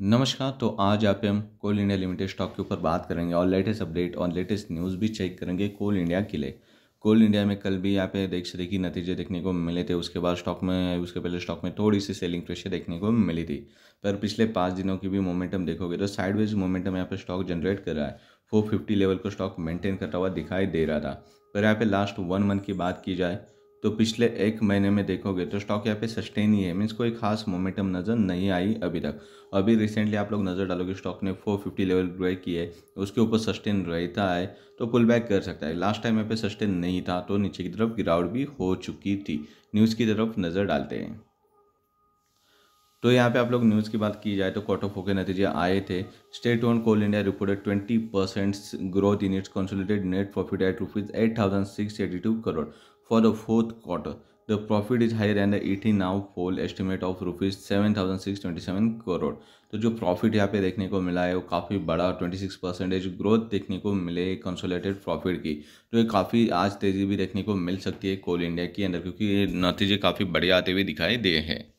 नमस्कार तो आज आप हम कोल इंडिया लिमिटेड स्टॉक के ऊपर बात करेंगे और लेटेस्ट अपडेट और लेटेस्ट न्यूज़ भी चेक करेंगे कोल इंडिया के लिए कोल इंडिया में कल भी यहाँ पे देख से देखी नतीजे देखने को मिले थे उसके बाद स्टॉक में उसके पहले स्टॉक में थोड़ी सी सेलिंग प्रेशर देखने को मिली थी पर पिछले पाँच दिनों की भी मोमेंटम देखोगे तो साइडवेज मोमेंटम यहाँ पे स्टॉक जनरेट कर रहा है फोर फिफ्टी लेवल को स्टॉक मेंटेन करता हुआ दिखाई दे रहा था पर यहाँ पे लास्ट वन मंथ की बात की जाए तो पिछले एक महीने में देखोगे तो स्टॉक यहाँ पे सस्टेन ही है मीन्स कोई खास मोमेंटम नज़र नहीं आई अभी तक अभी रिसेंटली आप लोग नज़र डालोगे स्टॉक ने 450 लेवल ब्रेक किया है उसके ऊपर सस्टेन रहता है तो पुल बैक कर सकता है लास्ट टाइम यहाँ पे सस्टेन नहीं था तो नीचे की तरफ गिरावट भी हो चुकी थी न्यूज़ की तरफ नज़र डालते हैं तो यहाँ पे आप लोग न्यूज़ की बात की जाए तो कॉट ऑफ होके नतीजे आए थे state owned Coal India reported twenty percent growth in its consolidated net profit at rupees eight thousand six eighty two crore for the fourth quarter. The profit is higher and the ET now poll estimate of rupees seven thousand six twenty seven crore तो जो profit यहाँ पे देखने को मिला है वो काफ़ी बड़ा ट्वेंटी सिक्स परसेंटेज ग्रोथ देखने को मिले कंसोलेटेड प्रॉफिट की जो तो काफ़ी आज तेज़ी भी देखने को मिल सकती है कोल इंडिया के अंदर क्योंकि ये नतीजे काफ़ी बढ़िया आते हुए दिखाई दिए हैं